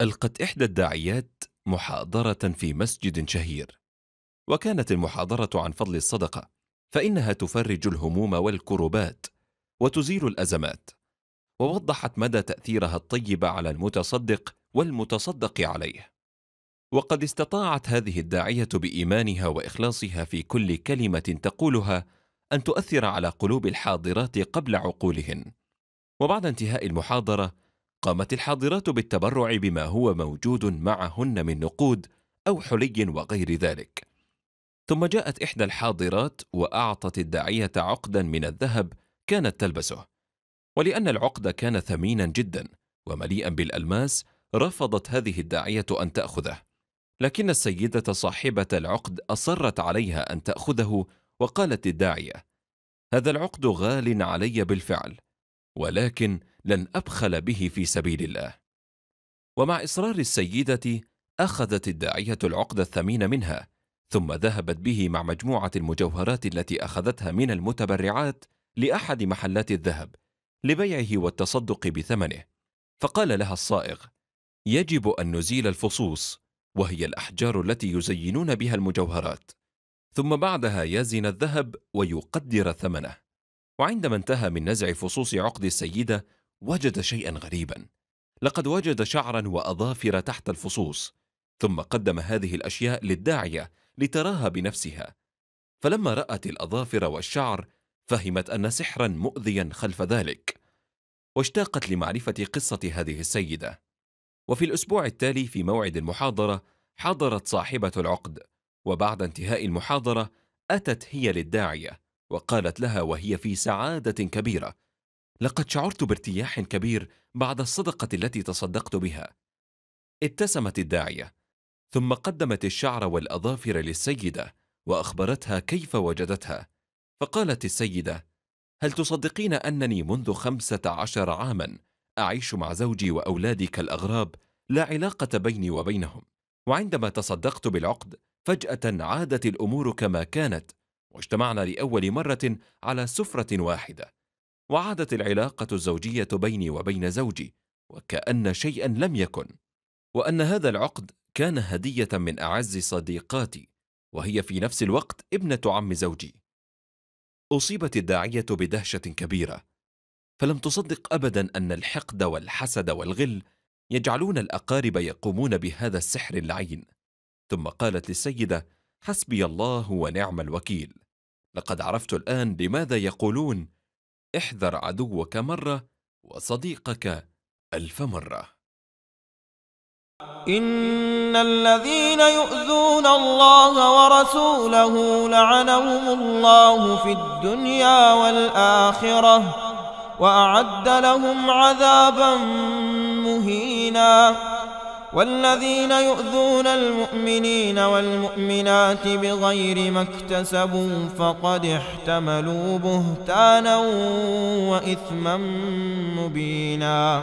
ألقت إحدى الداعيات محاضرة في مسجد شهير وكانت المحاضرة عن فضل الصدقة فإنها تفرج الهموم والكربات وتزيل الأزمات ووضحت مدى تأثيرها الطيب على المتصدق والمتصدق عليه وقد استطاعت هذه الداعية بإيمانها وإخلاصها في كل كلمة تقولها أن تؤثر على قلوب الحاضرات قبل عقولهن وبعد انتهاء المحاضرة قامت الحاضرات بالتبرع بما هو موجود معهن من نقود أو حلي وغير ذلك ثم جاءت إحدى الحاضرات وأعطت الداعية عقدا من الذهب كانت تلبسه ولأن العقد كان ثمينا جدا ومليئا بالألماس رفضت هذه الداعية أن تأخذه لكن السيدة صاحبة العقد أصرت عليها أن تأخذه وقالت الداعية هذا العقد غال علي بالفعل ولكن لن أبخل به في سبيل الله ومع إصرار السيدة أخذت الداعية العقد الثمين منها ثم ذهبت به مع مجموعة المجوهرات التي أخذتها من المتبرعات لأحد محلات الذهب لبيعه والتصدق بثمنه فقال لها الصائغ يجب أن نزيل الفصوص وهي الأحجار التي يزينون بها المجوهرات ثم بعدها يزن الذهب ويقدر ثمنه وعندما انتهى من نزع فصوص عقد السيدة وجد شيئا غريبا لقد وجد شعرا واظافر تحت الفصوص ثم قدم هذه الاشياء للداعيه لتراها بنفسها فلما رات الاظافر والشعر فهمت ان سحرا مؤذيا خلف ذلك واشتاقت لمعرفه قصه هذه السيده وفي الاسبوع التالي في موعد المحاضره حضرت صاحبه العقد وبعد انتهاء المحاضره اتت هي للداعيه وقالت لها وهي في سعاده كبيره لقد شعرت بارتياح كبير بعد الصدقة التي تصدقت بها. ابتسمت الداعية، ثم قدمت الشعر والأظافر للسيدة، وأخبرتها كيف وجدتها. فقالت السيدة: هل تصدقين أنني منذ خمسة عشر عامًا أعيش مع زوجي وأولادي كالأغراب، لا علاقة بيني وبينهم. وعندما تصدقت بالعقد، فجأة عادت الأمور كما كانت، واجتمعنا لأول مرة على سفرة واحدة. وعادت العلاقة الزوجية بيني وبين زوجي وكأن شيئا لم يكن وأن هذا العقد كان هدية من أعز صديقاتي وهي في نفس الوقت ابنة عم زوجي أصيبت الداعية بدهشة كبيرة فلم تصدق أبدا أن الحقد والحسد والغل يجعلون الأقارب يقومون بهذا السحر اللعين ثم قالت للسيدة حسبي الله ونعم الوكيل لقد عرفت الآن لماذا يقولون احذر عدوك مرة وصديقك ألف مرة إن الذين يؤذون الله ورسوله لعنهم الله في الدنيا والآخرة وأعد لهم عذابا مهينا والذين يؤذون المؤمنين والمؤمنات بغير ما اكتسبوا فقد احتملوا بهتانا وإثما مبينا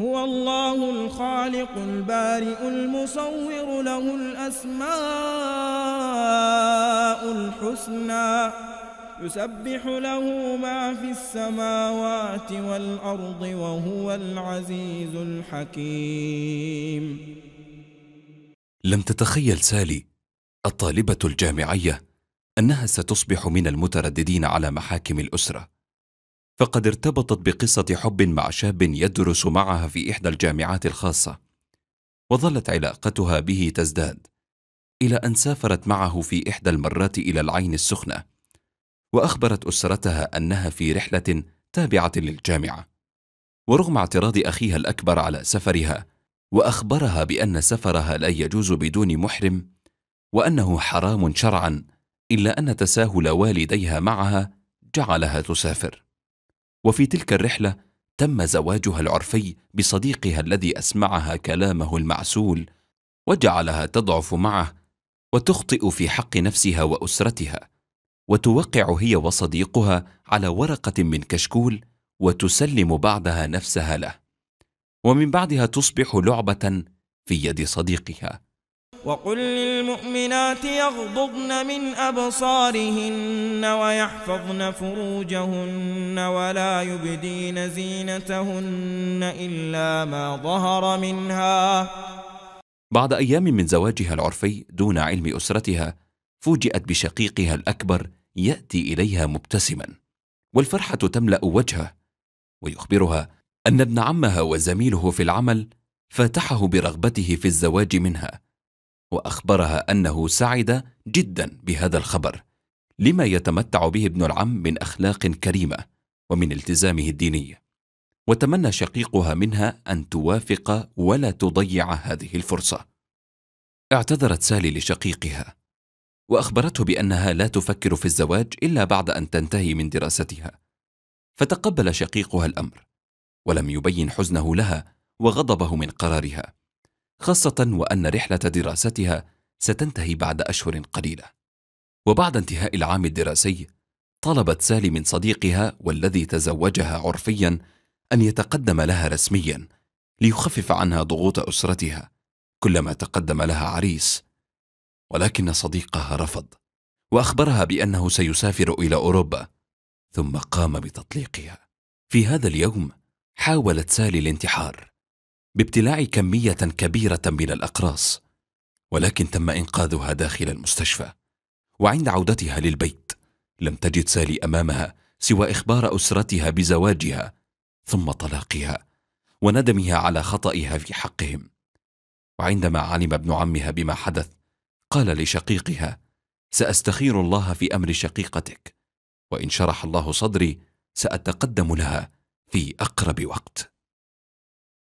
هو الله الخالق البارئ المصور له الأسماء الحسنى يسبح له ما في السماوات والأرض وهو العزيز الحكيم لم تتخيل سالي الطالبة الجامعية أنها ستصبح من المترددين على محاكم الأسرة فقد ارتبطت بقصة حب مع شاب يدرس معها في إحدى الجامعات الخاصة وظلت علاقتها به تزداد إلى أن سافرت معه في إحدى المرات إلى العين السخنة وأخبرت أسرتها أنها في رحلة تابعة للجامعة ورغم اعتراض أخيها الأكبر على سفرها وأخبرها بأن سفرها لا يجوز بدون محرم وأنه حرام شرعا إلا أن تساهل والديها معها جعلها تسافر وفي تلك الرحلة تم زواجها العرفي بصديقها الذي أسمعها كلامه المعسول وجعلها تضعف معه وتخطئ في حق نفسها وأسرتها وتوقع هي وصديقها على ورقة من كشكول وتسلم بعدها نفسها له ومن بعدها تصبح لعبة في يد صديقها وقل للمؤمنات يغضضن من أبصارهن ويحفظن فروجهن ولا يبدين زينتهن إلا ما ظهر منها بعد أيام من زواجها العرفي دون علم أسرتها فوجئت بشقيقها الأكبر يأتي إليها مبتسما والفرحة تملأ وجهه ويخبرها أن ابن عمها وزميله في العمل فاتحه برغبته في الزواج منها وأخبرها أنه سعد جدا بهذا الخبر لما يتمتع به ابن العم من أخلاق كريمة ومن التزامه الديني وتمنى شقيقها منها أن توافق ولا تضيع هذه الفرصة اعتذرت سالي لشقيقها وأخبرته بأنها لا تفكر في الزواج إلا بعد أن تنتهي من دراستها فتقبل شقيقها الأمر ولم يبين حزنه لها وغضبه من قرارها خاصة وأن رحلة دراستها ستنتهي بعد أشهر قليلة. وبعد انتهاء العام الدراسي، طلبت سالي من صديقها والذي تزوجها عرفيا أن يتقدم لها رسميا ليخفف عنها ضغوط أسرتها كلما تقدم لها عريس. ولكن صديقها رفض، وأخبرها بأنه سيسافر إلى أوروبا، ثم قام بتطليقها. في هذا اليوم حاولت سالي الانتحار بابتلاع كمية كبيرة من الأقراص ولكن تم إنقاذها داخل المستشفى وعند عودتها للبيت لم تجد سالي أمامها سوى إخبار أسرتها بزواجها ثم طلاقها وندمها على خطأها في حقهم وعندما علم ابن عمها بما حدث قال لشقيقها سأستخير الله في أمر شقيقتك وإن شرح الله صدري سأتقدم لها في أقرب وقت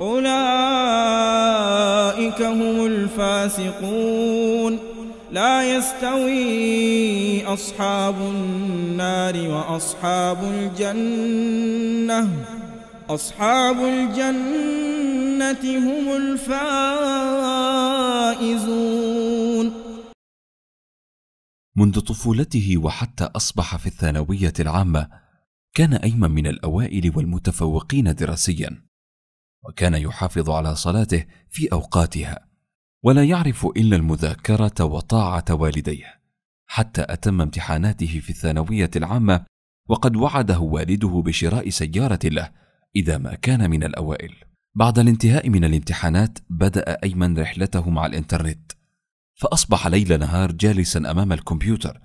أولئك هم الفاسقون لا يستوي أصحاب النار وأصحاب الجنة أصحاب الجنة هم الفائزون منذ طفولته وحتى أصبح في الثانوية العامة كان أيمن من الأوائل والمتفوقين دراسيا وكان يحافظ على صلاته في اوقاتها ولا يعرف الا المذاكره وطاعه والديه حتى اتم امتحاناته في الثانويه العامه وقد وعده والده بشراء سياره له اذا ما كان من الاوائل بعد الانتهاء من الامتحانات بدا ايمن رحلته مع الانترنت فاصبح ليل نهار جالسا امام الكمبيوتر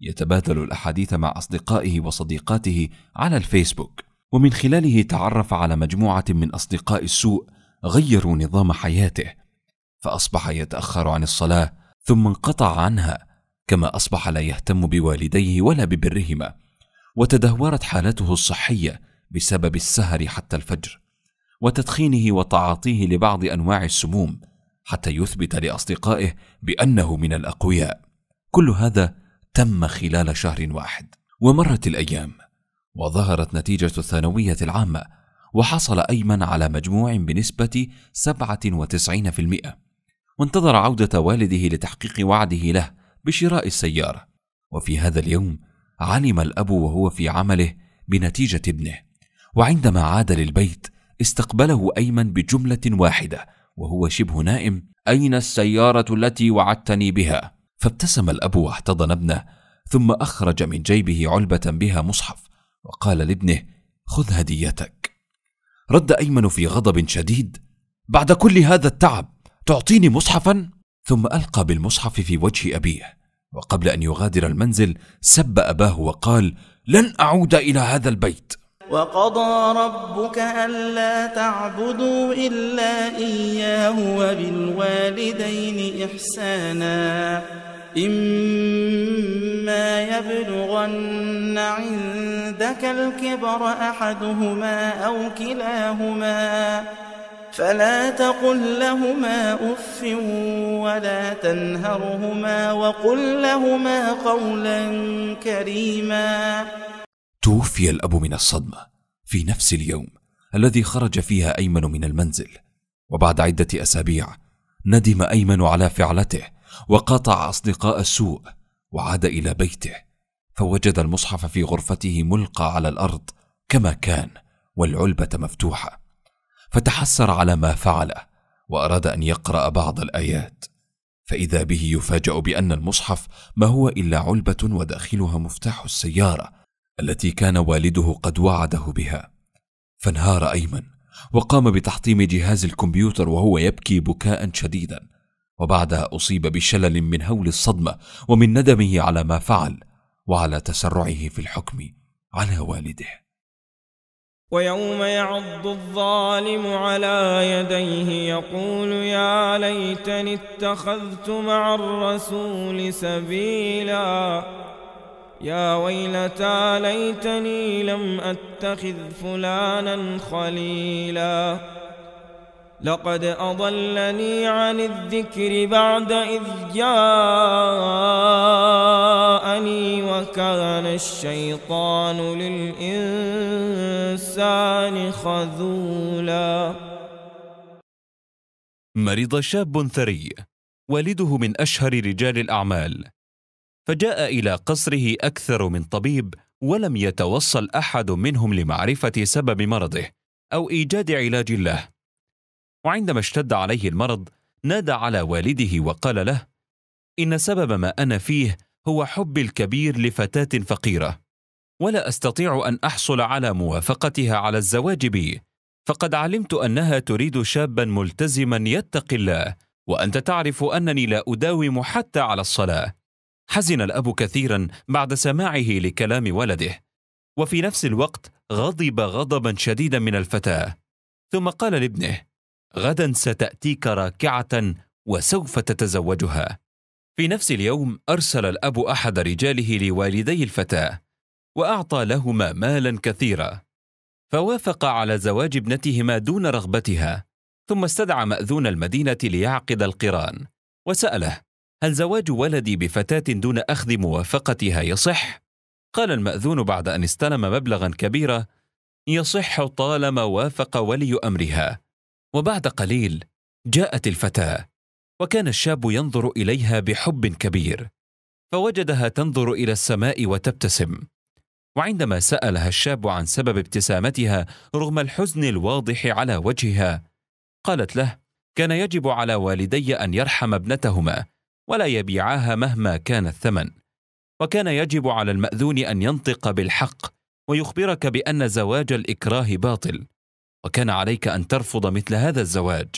يتبادل الاحاديث مع اصدقائه وصديقاته على الفيسبوك ومن خلاله تعرف على مجموعه من اصدقاء السوء غيروا نظام حياته فاصبح يتاخر عن الصلاه ثم انقطع عنها كما اصبح لا يهتم بوالديه ولا ببرهما وتدهورت حالته الصحيه بسبب السهر حتى الفجر وتدخينه وتعاطيه لبعض انواع السموم حتى يثبت لاصدقائه بانه من الاقوياء كل هذا تم خلال شهر واحد ومرت الايام وظهرت نتيجة الثانوية العامة وحصل أيمن على مجموع بنسبة 97% وانتظر عودة والده لتحقيق وعده له بشراء السيارة وفي هذا اليوم علم الأب وهو في عمله بنتيجة ابنه وعندما عاد للبيت استقبله أيمن بجملة واحدة وهو شبه نائم أين السيارة التي وعدتني بها؟ فابتسم الأب واحتضن ابنه ثم أخرج من جيبه علبة بها مصحف وقال لابنه خذ هديتك رد ايمن في غضب شديد بعد كل هذا التعب تعطيني مصحفا ثم القى بالمصحف في وجه ابيه وقبل ان يغادر المنزل سب اباه وقال لن اعود الى هذا البيت وقضى ربك ألا تعبدوا إلا إياه وبالوالدين إحساناً إما يبلغن عندك الكبر أحدهما أو كلاهما فلا تقل لهما أف ولا تنهرهما وقل لهما قولا كريما توفي الأب من الصدمة في نفس اليوم الذي خرج فيها أيمن من المنزل وبعد عدة أسابيع ندم أيمن على فعلته وقاطع اصدقاء السوء وعاد الى بيته فوجد المصحف في غرفته ملقى على الارض كما كان والعلبه مفتوحه فتحسر على ما فعله واراد ان يقرا بعض الايات فاذا به يفاجا بان المصحف ما هو الا علبه وداخلها مفتاح السياره التي كان والده قد وعده بها فانهار ايمن وقام بتحطيم جهاز الكمبيوتر وهو يبكي بكاء شديدا وبعدها اصيب بشلل من هول الصدمه ومن ندمه على ما فعل وعلى تسرعه في الحكم على والده ويوم يعض الظالم على يديه يقول يا ليتني اتخذت مع الرسول سبيلا يا ويلتى ليتني لم اتخذ فلانا خليلا لقد أضلني عن الذكر بعد إذ جاءني وكان الشيطان للإنسان خذولا مرض شاب ثري والده من أشهر رجال الأعمال فجاء إلى قصره أكثر من طبيب ولم يتوصل أحد منهم لمعرفة سبب مرضه أو إيجاد علاج له وعندما اشتد عليه المرض نادى على والده وقال له ان سبب ما انا فيه هو حبي الكبير لفتاه فقيره ولا استطيع ان احصل على موافقتها على الزواج بي فقد علمت انها تريد شابا ملتزما يتقي الله وانت تعرف انني لا اداوم حتى على الصلاه حزن الاب كثيرا بعد سماعه لكلام ولده وفي نفس الوقت غضب غضبا شديدا من الفتاه ثم قال لابنه غدا ستاتيك راكعه وسوف تتزوجها في نفس اليوم ارسل الاب احد رجاله لوالدي الفتاه واعطى لهما مالا كثيرا فوافق على زواج ابنتهما دون رغبتها ثم استدعى ماذون المدينه ليعقد القران وساله هل زواج ولدي بفتاه دون اخذ موافقتها يصح قال الماذون بعد ان استلم مبلغا كبيرا يصح طالما وافق ولي امرها وبعد قليل جاءت الفتاه وكان الشاب ينظر اليها بحب كبير فوجدها تنظر الى السماء وتبتسم وعندما سالها الشاب عن سبب ابتسامتها رغم الحزن الواضح على وجهها قالت له كان يجب على والدي ان يرحم ابنتهما ولا يبيعاها مهما كان الثمن وكان يجب على الماذون ان ينطق بالحق ويخبرك بان زواج الاكراه باطل وكان عليك ان ترفض مثل هذا الزواج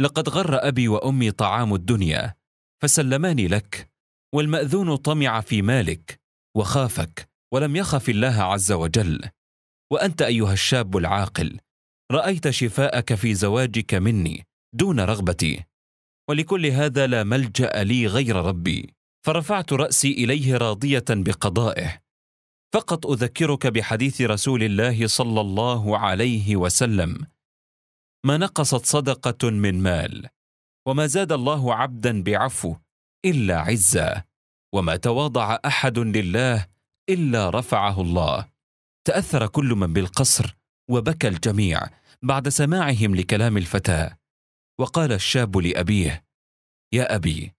لقد غر ابي وامي طعام الدنيا فسلماني لك والماذون طمع في مالك وخافك ولم يخف الله عز وجل وانت ايها الشاب العاقل رايت شفاءك في زواجك مني دون رغبتي ولكل هذا لا ملجا لي غير ربي فرفعت راسي اليه راضيه بقضائه فقط اذكرك بحديث رسول الله صلى الله عليه وسلم ما نقصت صدقه من مال وما زاد الله عبدا بعفو الا عزه وما تواضع احد لله الا رفعه الله تاثر كل من بالقصر وبكى الجميع بعد سماعهم لكلام الفتاه وقال الشاب لابيه يا ابي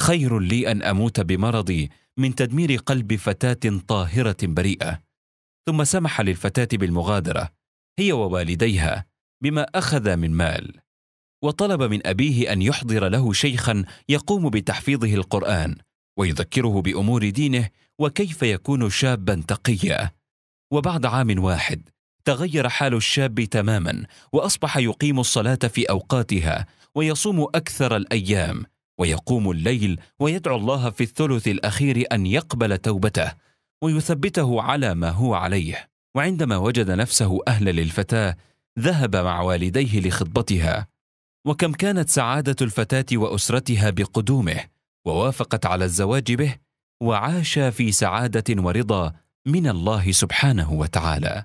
خير لي ان اموت بمرضي من تدمير قلب فتاه طاهره بريئه ثم سمح للفتاه بالمغادره هي ووالديها بما اخذ من مال وطلب من ابيه ان يحضر له شيخا يقوم بتحفيظه القران ويذكره بامور دينه وكيف يكون شابا تقيا وبعد عام واحد تغير حال الشاب تماما واصبح يقيم الصلاه في اوقاتها ويصوم اكثر الايام ويقوم الليل ويدعو الله في الثلث الاخير ان يقبل توبته ويثبته على ما هو عليه وعندما وجد نفسه اهلا للفتاه ذهب مع والديه لخطبتها وكم كانت سعاده الفتاه واسرتها بقدومه ووافقت على الزواج به وعاش في سعاده ورضا من الله سبحانه وتعالى